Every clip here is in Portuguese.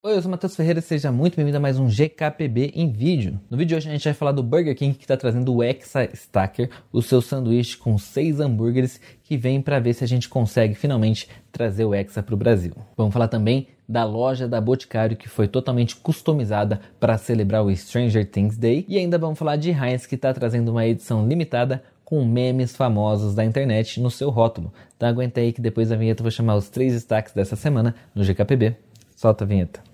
Oi, eu sou o Matheus Ferreira, seja muito bem-vindo a mais um GKPB em vídeo. No vídeo de hoje a gente vai falar do Burger King que está trazendo o Hexa Stacker, o seu sanduíche com seis hambúrgueres que vem para ver se a gente consegue finalmente trazer o Hexa para o Brasil. Vamos falar também da loja da Boticário que foi totalmente customizada para celebrar o Stranger Things Day e ainda vamos falar de Heinz que está trazendo uma edição limitada com memes famosos da internet no seu rótulo. Então aguenta aí que depois da vinheta eu vou chamar os três destaques dessa semana no GKPB. Solta a vinheta.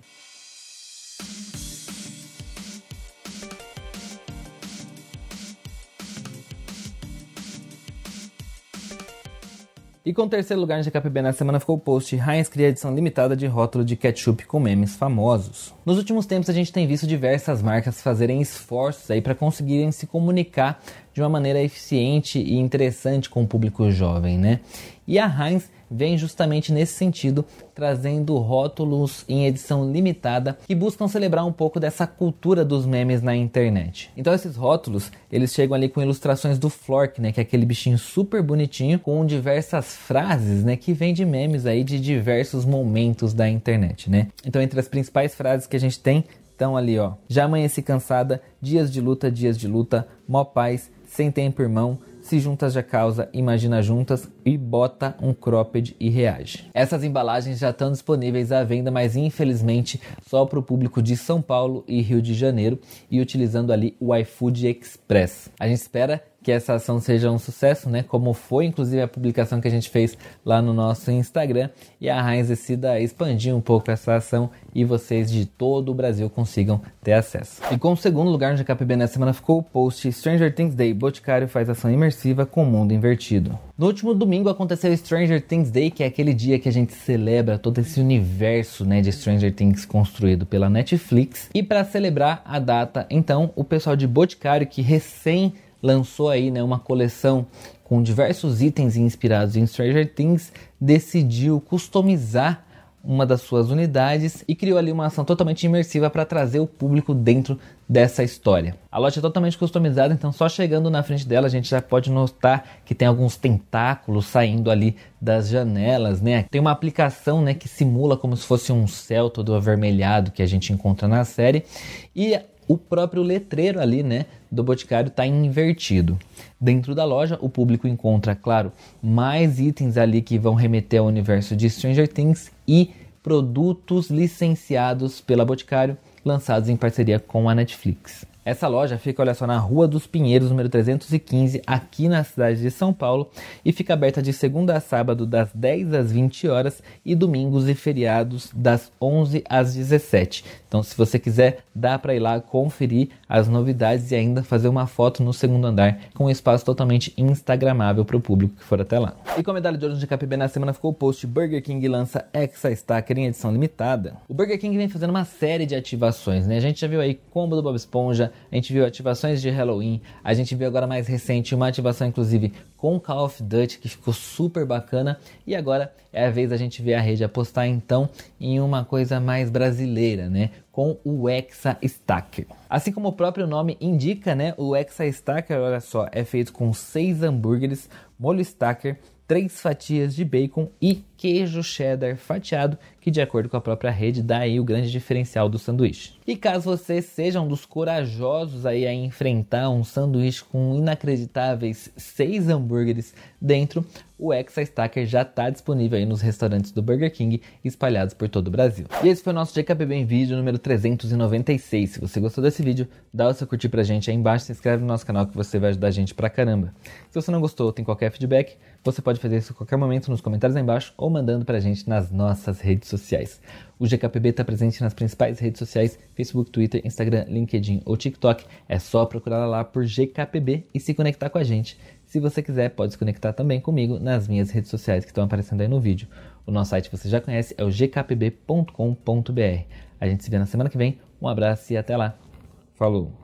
E com o terceiro lugar no GKPB na semana ficou o post Heinz cria edição limitada de rótulo de ketchup com memes famosos. Nos últimos tempos a gente tem visto diversas marcas fazerem esforços aí para conseguirem se comunicar de uma maneira eficiente e interessante com o público jovem, né? E a Heinz vem justamente nesse sentido, trazendo rótulos em edição limitada que buscam celebrar um pouco dessa cultura dos memes na internet. Então esses rótulos, eles chegam ali com ilustrações do Flork, né, que é aquele bichinho super bonitinho com diversas frases, né, que vem de memes aí de diversos momentos da internet, né? Então entre as principais frases que a gente tem estão ali, ó: "Já amanheci cansada, dias de luta, dias de luta, mó paz, sem tempo irmão, se juntas já causa, imagina juntas e bota um cropped e reage. Essas embalagens já estão disponíveis à venda, mas infelizmente só para o público de São Paulo e Rio de Janeiro e utilizando ali o iFood Express. A gente espera que essa ação seja um sucesso, né? Como foi, inclusive, a publicação que a gente fez lá no nosso Instagram. E a Heinz decida expandir um pouco essa ação e vocês de todo o Brasil consigam ter acesso. E como segundo lugar no GKPB na semana ficou o post Stranger Things Day, Boticário faz ação imersiva com o mundo invertido. No último domingo aconteceu Stranger Things Day, que é aquele dia que a gente celebra todo esse universo, né, de Stranger Things construído pela Netflix. E para celebrar a data, então, o pessoal de Boticário que recém lançou aí né, uma coleção com diversos itens inspirados em Stranger Things, decidiu customizar uma das suas unidades e criou ali uma ação totalmente imersiva para trazer o público dentro dessa história. A loja é totalmente customizada, então só chegando na frente dela a gente já pode notar que tem alguns tentáculos saindo ali das janelas, né? Tem uma aplicação, né, que simula como se fosse um céu todo avermelhado que a gente encontra na série e o próprio letreiro ali, né, do Boticário está invertido. Dentro da loja, o público encontra, claro, mais itens ali que vão remeter ao universo de Stranger Things e produtos licenciados pela Boticário, lançados em parceria com a Netflix. Essa loja fica, olha só, na Rua dos Pinheiros, número 315, aqui na cidade de São Paulo, e fica aberta de segunda a sábado, das 10 às 20 horas, e domingos e feriados, das 11 às 17. Então, se você quiser, dá para ir lá conferir as novidades e ainda fazer uma foto no segundo andar, com um espaço totalmente instagramável para o público que for até lá. E com a medalha de ouro de KPB na semana ficou o post Burger King lança Exa Stacker em edição limitada. O Burger King vem fazendo uma série de ativações, né? A gente já viu aí combo do Bob Esponja, a gente viu ativações de Halloween, a gente viu agora mais recente uma ativação inclusive com Call of Duty que ficou super bacana e agora é a vez da gente ver a rede apostar então em uma coisa mais brasileira, né? Com o Hexa Stacker. Assim como o próprio nome indica, né? O Hexa Stacker, olha só, é feito com seis hambúrgueres, molho Stacker, três fatias de bacon e queijo cheddar fatiado, que de acordo com a própria rede dá aí o grande diferencial do sanduíche. E caso você seja um dos corajosos aí a enfrentar um sanduíche com inacreditáveis seis hambúrgueres dentro, o Exa Stacker já está disponível aí nos restaurantes do Burger King espalhados por todo o Brasil. E esse foi o nosso GKPB em vídeo número 396. Se você gostou desse vídeo, dá o seu curtir pra gente aí embaixo, se inscreve no nosso canal que você vai ajudar a gente pra caramba. Se você não gostou ou tem qualquer feedback, você pode fazer isso a qualquer momento nos comentários aí embaixo ou mandando pra gente nas nossas redes sociais. O GKPB está presente nas principais redes sociais: Facebook, Twitter, Instagram, LinkedIn ou TikTok. É só procurar lá por GKPB e se conectar com a gente. Se você quiser, pode se conectar também comigo nas minhas redes sociais que estão aparecendo aí no vídeo. O nosso site você já conhece, é o gkpb.com.br. A gente se vê na semana que vem. Um abraço e até lá. Falou!